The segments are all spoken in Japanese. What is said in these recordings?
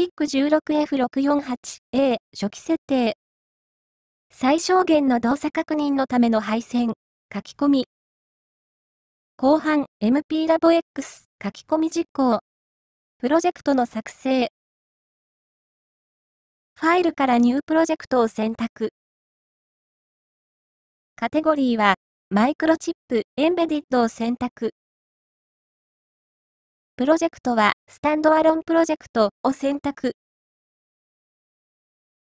ピック 16F648A 初期設定。最小限の動作確認のための配線、書き込み。後半 MP ラボ X 書き込み実行。プロジェクトの作成。ファイルからニュープロジェクトを選択。カテゴリーは、マイクロチップエンベディッドを選択。プロジェクトは、スタンドアロンプロジェクトを選択。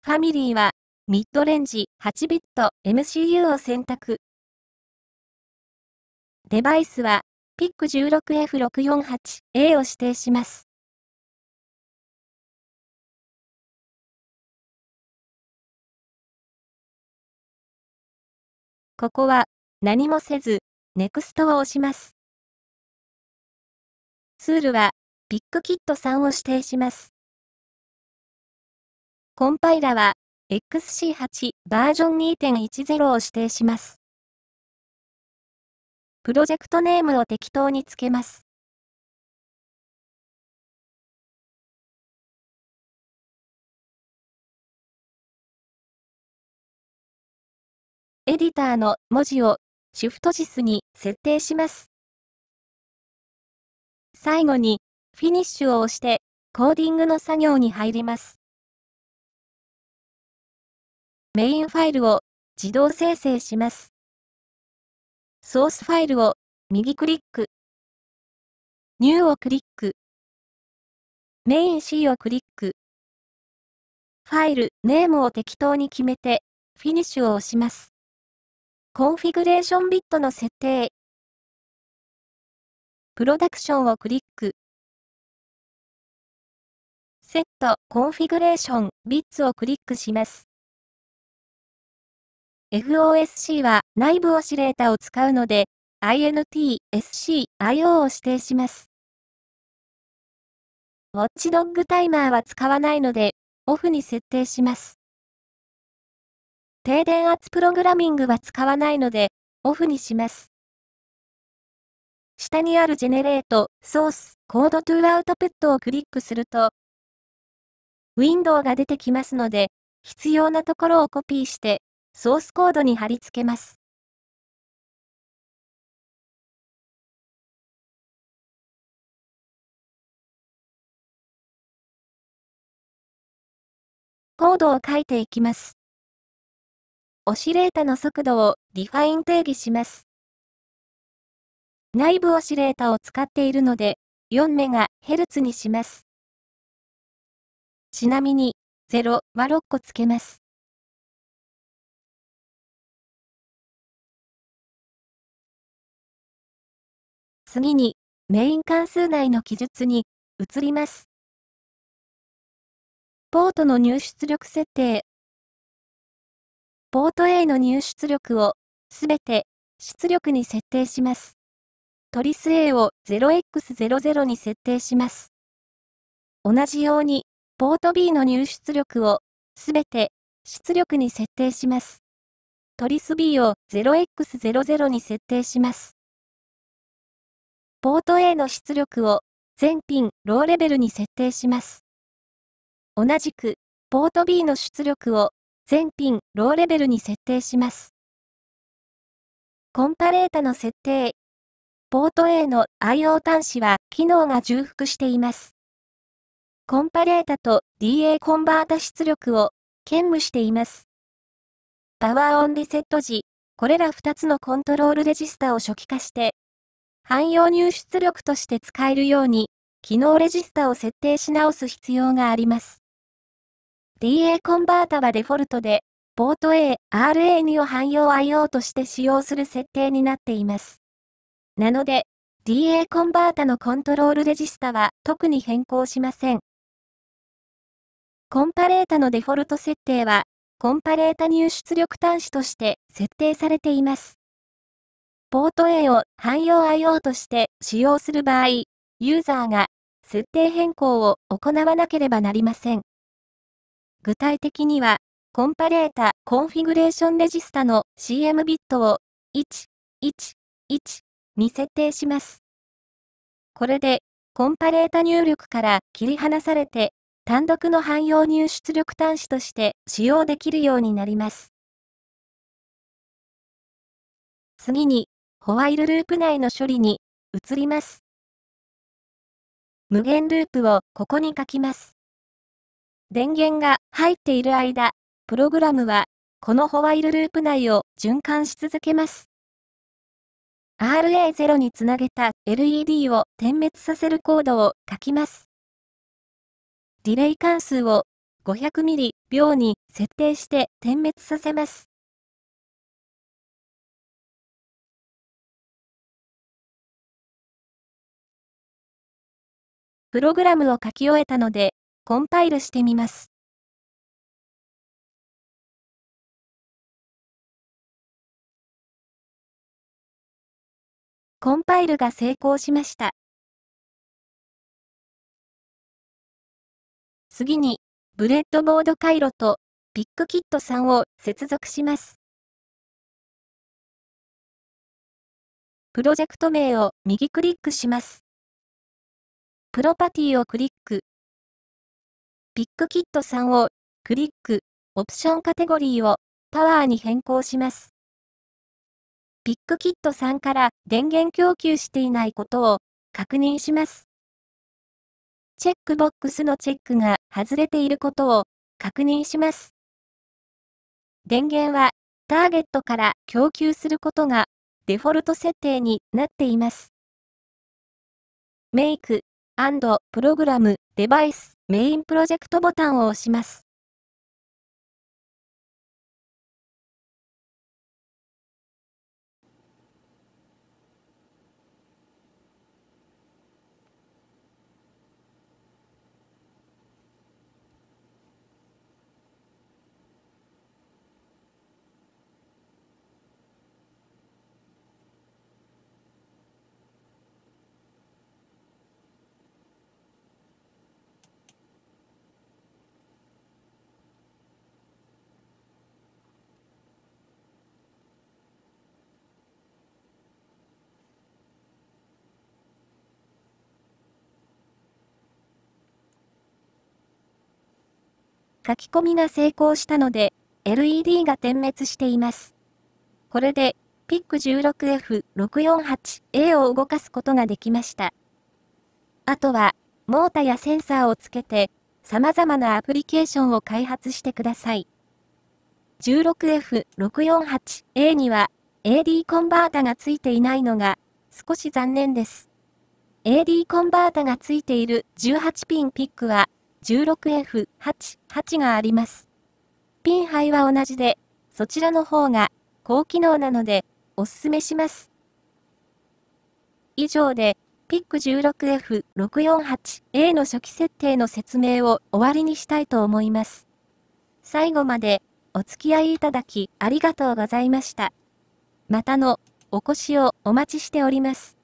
ファミリーは、ミッドレンジ8ビット MCU を選択。デバイスは、PIC16F648A を指定します。ここは、何もせず、NEXT を押します。ツールは、ピックキット3を指定します。コンパイラは、XC8 バージョン2.10を指定します。プロジェクトネームを適当につけます。エディターの文字をシフトジスに設定します。最後に、フィニッシュを押して、コーディングの作業に入ります。メインファイルを自動生成します。ソースファイルを右クリック。ニューをクリック。メイン C をクリック。ファイル、ネームを適当に決めて、フィニッシュを押します。コンフィグレーションビットの設定、プロダクションをクリック。セット、コンフィグレーション、ビッツをクリックします。FOSC は内部オシレータを使うので、INT、SC、IO を指定します。ウォッチドッグタイマーは使わないので、オフに設定します。低電圧プログラミングは使わないので、オフにします。下にあるジェネレート、ソース、コードトゥアウトプットをクリックすると、ウィンドウが出てきますので、必要なところをコピーして、ソースコードに貼り付けます。コードを書いていきます。オシレータの速度をディファイン定義します。内部オシレータを使っているので、4メガヘルツにします。ちなみに、0は6個つけます。次に、メイン関数内の記述に移ります。ポートの入出力設定。ポート A の入出力をすべて出力に設定します。トリス A を 0x00 に設定します。同じように、ポート B の入出力をすべて出力に設定します。トリス B を 0x00 に設定します。ポート A の出力を全品ローレベルに設定します。同じく、ポート B の出力を全品ローレベルに設定します。コンパレータの設定ポート A の IO 端子は機能が重複しています。コンパレータと DA コンバータ出力を兼務しています。パワーオンリセット時、これら2つのコントロールレジスタを初期化して、汎用入出力として使えるように、機能レジスタを設定し直す必要があります。DA コンバータはデフォルトで、ポート A、RA2 を汎用 IO として使用する設定になっています。なので、DA コンバータのコントロールレジスタは特に変更しません。コンパレータのデフォルト設定は、コンパレータ入出力端子として設定されています。ポート A を汎用 IO として使用する場合、ユーザーが設定変更を行わなければなりません。具体的には、コンパレータコンフィグレーションレジスタの CM ビットを1、1、1、に設定します。これで、コンパレータ入力から切り離されて、単独の汎用入出力端子として使用できるようになります。次に、ホワイルループ内の処理に移ります。無限ループをここに書きます。電源が入っている間、プログラムはこのホワイルループ内を循環し続けます。RA0 につなげた LED を点滅させるコードを書きます。ディレイ関数を 500ms 秒に設定して点滅させます。プログラムを書き終えたので、コンパイルしてみます。コンパイルが成功しました。次に、ブレッドボード回路とピックキット3を接続します。プロジェクト名を右クリックします。プロパティをクリック。ピックキット3をクリック、オプションカテゴリーをパワーに変更します。ビッグキットさんから電源供給していないことを確認します。チェックボックスのチェックが外れていることを確認します。電源はターゲットから供給することがデフォルト設定になっています。メイクプログラムデバイスメインプロジェクトボタンを押します。書き込みが成功したので、LED が点滅しています。これで、PIC16F648A を動かすことができました。あとは、モータやセンサーをつけて、様々なアプリケーションを開発してください。16F648A には AD コンバータがついていないのが少し残念です。AD コンバータがついている18ピンピックは 16F88 があります。ピンハイは同じで、そちらの方が高機能なのでおすすめします。以上で、ピック 16F648A の初期設定の説明を終わりにしたいと思います。最後までお付き合いいただきありがとうございました。またのお越しをお待ちしております。